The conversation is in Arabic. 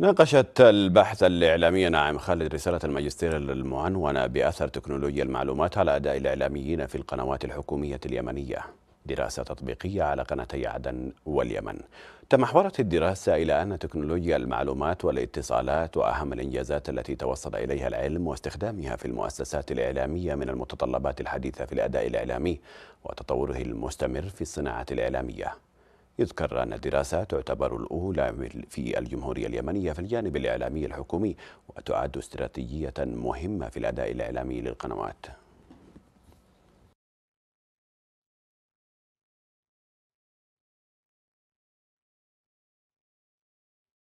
ناقشت البحث الإعلامي ناعم خالد رسالة الماجستير المعنونة بأثر تكنولوجيا المعلومات على أداء الإعلاميين في القنوات الحكومية اليمنية دراسة تطبيقية على قناتي عدن واليمن تمحورت الدراسة إلى أن تكنولوجيا المعلومات والاتصالات وأهم الإنجازات التي توصل إليها العلم واستخدامها في المؤسسات الإعلامية من المتطلبات الحديثة في الأداء الإعلامي وتطوره المستمر في الصناعة الإعلامية إذ كرر الدراسة تعتبر الأولى في الجمهورية اليمنية في الجانب الإعلامي الحكومي وتعد استراتيجية مهمة في الأداء الإعلامي للقنوات